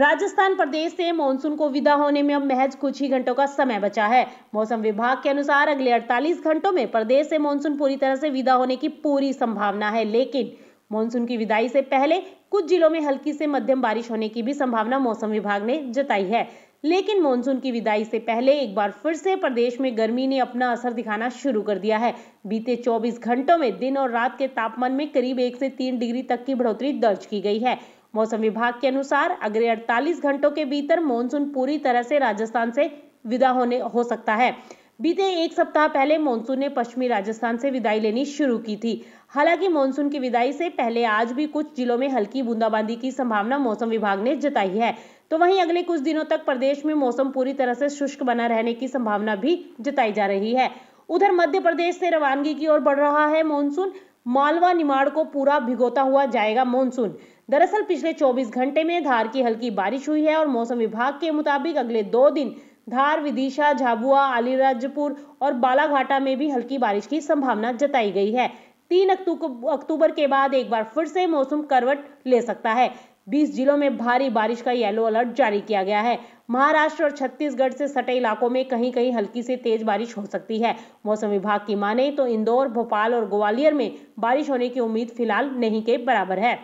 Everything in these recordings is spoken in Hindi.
राजस्थान प्रदेश से मानसून को विदा होने में अब महज कुछ ही घंटों का समय बचा है मौसम विभाग के अनुसार अगले 48 घंटों में प्रदेश से मानसून पूरी तरह से विदा होने की पूरी संभावना है लेकिन मानसून की विदाई से पहले कुछ जिलों में हल्की से मध्यम बारिश होने की भी संभावना मौसम विभाग ने जताई है लेकिन मानसून की विदाई से पहले एक बार फिर से प्रदेश में गर्मी ने अपना असर दिखाना शुरू कर दिया है बीते 24 घंटों में दिन और रात के तापमान में करीब एक से तीन डिग्री तक की बढ़ोतरी दर्ज की गई है मौसम विभाग के अनुसार अगले 48 घंटों के भीतर मानसून पूरी तरह से राजस्थान से विदा होने हो सकता है बीते एक सप्ताह पहले मानसून ने पश्चिमी राजस्थान से विदाई लेनी शुरू की थी हालांकि मॉनसून की विदाई से पहले आज भी कुछ जिलों में हल्की बूंदाबांदी की संभावना मौसम विभाग ने जताई है तो वहीं अगले कुछ दिनों तक प्रदेश में मौसम पूरी तरह से शुष्क बना रहने की संभावना भी जताई जा रही है उधर मध्य प्रदेश से रवानगी की ओर बढ़ रहा है मानसून मालवा निमाड़ को पूरा भिगोता हुआ जाएगा मानसून दरअसल पिछले 24 घंटे में धार की हल्की बारिश हुई है और मौसम विभाग के मुताबिक अगले दो दिन धार विदिशा झाबुआ अलीराजपुर और बालाघाटा में भी हल्की बारिश की संभावना जताई गई है तीन अक्टूबर के बाद एक बार फिर से मौसम करवट ले सकता है 20 जिलों में भारी बारिश का येलो अलर्ट जारी किया गया है महाराष्ट्र और छत्तीसगढ़ से सटे इलाकों में कहीं कहीं हल्की से तेज बारिश हो सकती है मौसम विभाग की माने तो इंदौर भोपाल और ग्वालियर में बारिश होने की उम्मीद फिलहाल नहीं के बराबर है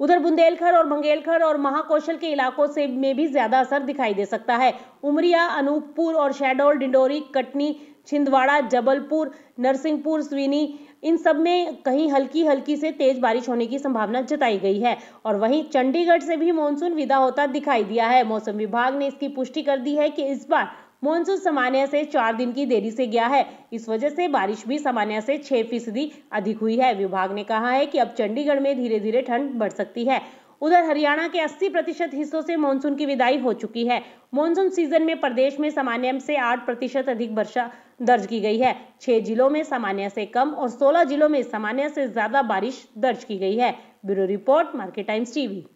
उधर बुंदेलखंड और मंगेलखंड और महाकौशल के इलाकों से में भी ज्यादा असर दिखाई दे सकता है उमरिया अनूपपुर और शहडोल डिंडोरी कटनी छिंदवाड़ा जबलपुर नरसिंहपुर स्वीनी इन सब में कहीं हल्की हल्की से तेज बारिश होने की संभावना जताई गई है और वहीं चंडीगढ़ से भी मानसून विदा होता दिखाई दिया है मौसम विभाग ने इसकी पुष्टि कर दी है कि इस बार मानसून सामान्य से चार दिन की देरी से गया है इस वजह से बारिश भी सामान्य से छह फीसदी अधिक हुई है विभाग ने कहा है कि अब चंडीगढ़ में धीरे धीरे ठंड बढ़ सकती है उधर हरियाणा के 80 प्रतिशत हिस्सों से मानसून की विदाई हो चुकी है मानसून सीजन में प्रदेश में सामान्य से 8 प्रतिशत अधिक वर्षा दर्ज की गई है छह जिलों में सामान्य से कम और 16 जिलों में सामान्य से ज्यादा बारिश दर्ज की गई है bureau report Market Times TV